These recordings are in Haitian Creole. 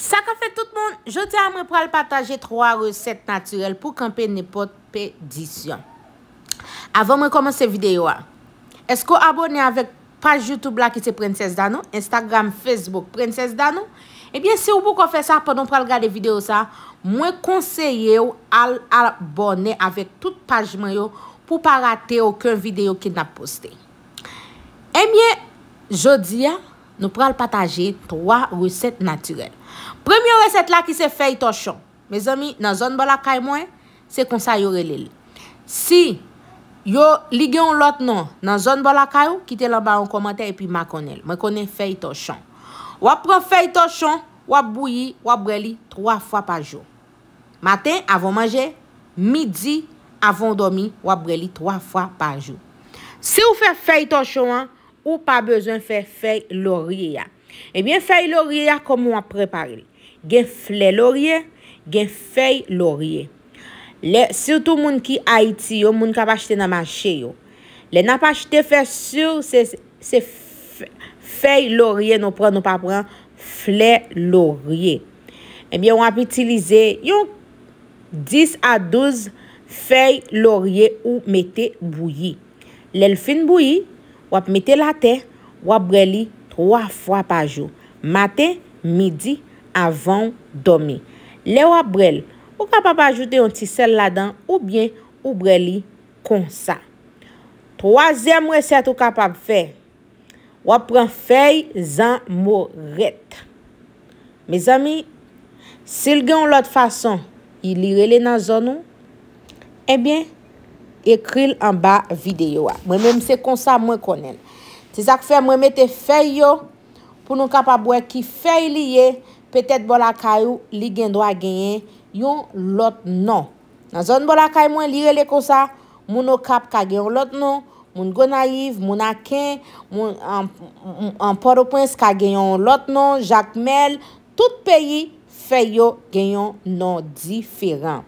Sa ka fe tout moun, jodi a mwen pral pataje 3 resep naturel pou kempe nipot pe disyon. Avan mwen koman se videyo a. Esko abone avek paj YouTube la ki se Prenses Danou? Instagram, Facebook, Prenses Danou? Ebyen se ou pou kon fe sa pwennon pral gade videyo sa, mwen konseye ou al abone avek tout pajman yo pou pa rate okun videyo ki na poste. Ebyen, jodi a, nou pral pataje 3 resep naturel. Premier resept la ki se fey tochon. Mez ami, nan zon bolakay mwen, se konsay yo relele. Si yo ligyon lot nan non, zon bolakay ou, kite lan ba yon komantey epi ma konel. Ma konel fey tochon. Wapren fey tochon, wap bouyi, wap breli 3 fwa pa joun. Maten avon manje, midi avon domi, wap breli 3 fwa pa joun. Se ou fey fey tochon an, ou pa bezon fey fey lorye ya. Ebyen fèy lorye ya kom wap prepar li. Gen fèy lorye, gen fèy lorye. Soutou moun ki Haiti yo, moun ki ap achete nan manche yo. Le nan ap achete fèy sur, se fèy lorye nou pran nou pa pran, fèy lorye. Ebyen wap itilize yon, 10 a 12 fèy lorye ou mete bouyi. Le l fin bouyi, wap mete la te, wap breli. Troa fwa pa jou. Maten, midi, avon, domi. Le wap brel. Ou pa pa pa ajoute yon ti sel la dan. Ou bien, ou breli konsa. Troazen mweset ou kapap fey. Wap pran fey zan mworet. Me zami, sil gen yon lot fason, yi li rele nan zon nou, ebyen, eh ekril an ba videyo wa. Mwen mwen mse konsa mwen konen. Se sak fè mwen mette fè yo pou nou kap ap wè ki fè liye, petèt bol akay ou li gen do a genyen yon lot non. Nan zon bol akay mwen li rele kon sa, moun nou kap ka genyon lot non, moun gonaiv, moun aken, moun anporo pwens ka genyon lot non, jak mel, tout peyi fè yo genyon non diferan.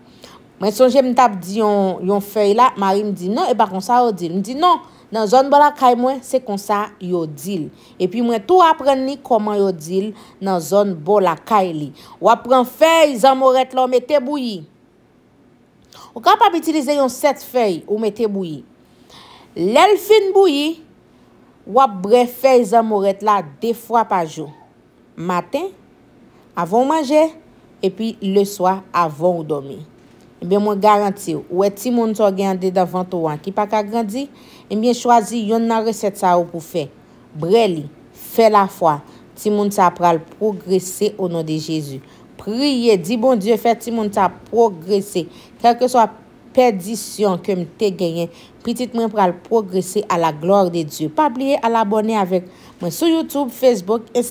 Mwen sonje mwen tap di yon fè yo la, mari mwen di non, e bakon sa o di, mwen di non. Nan zon bo la kay mwen, se konsa yo dil. E pi mwen tou apren li koman yo dil nan zon bo la kay li. Wapren fey zan moret la ou mette bouyi. Ou kap ap itilize yon set fey ou mette bouyi. Lel fin bouyi, wap bre fey zan moret la de fwa pa jo. Maten, avon manje, e pi le swa avon ou domey. Mwen garanti, wè ti moun sa gande davan to an, ki pa ka gandi, mwen chwazi yon nan resep sa ou pou fè. Breli, fè la fwa, ti moun sa pral progresè o nou de Jezu. Priye, di bon Diyo fè ti moun sa progresè. Kèlke sa pèdisyon kem te ganyen, pitit mwen pral progresè a la glòre de Diyo. Pa plie a la abone avèk mwen sou Youtube, Facebook, Instagram.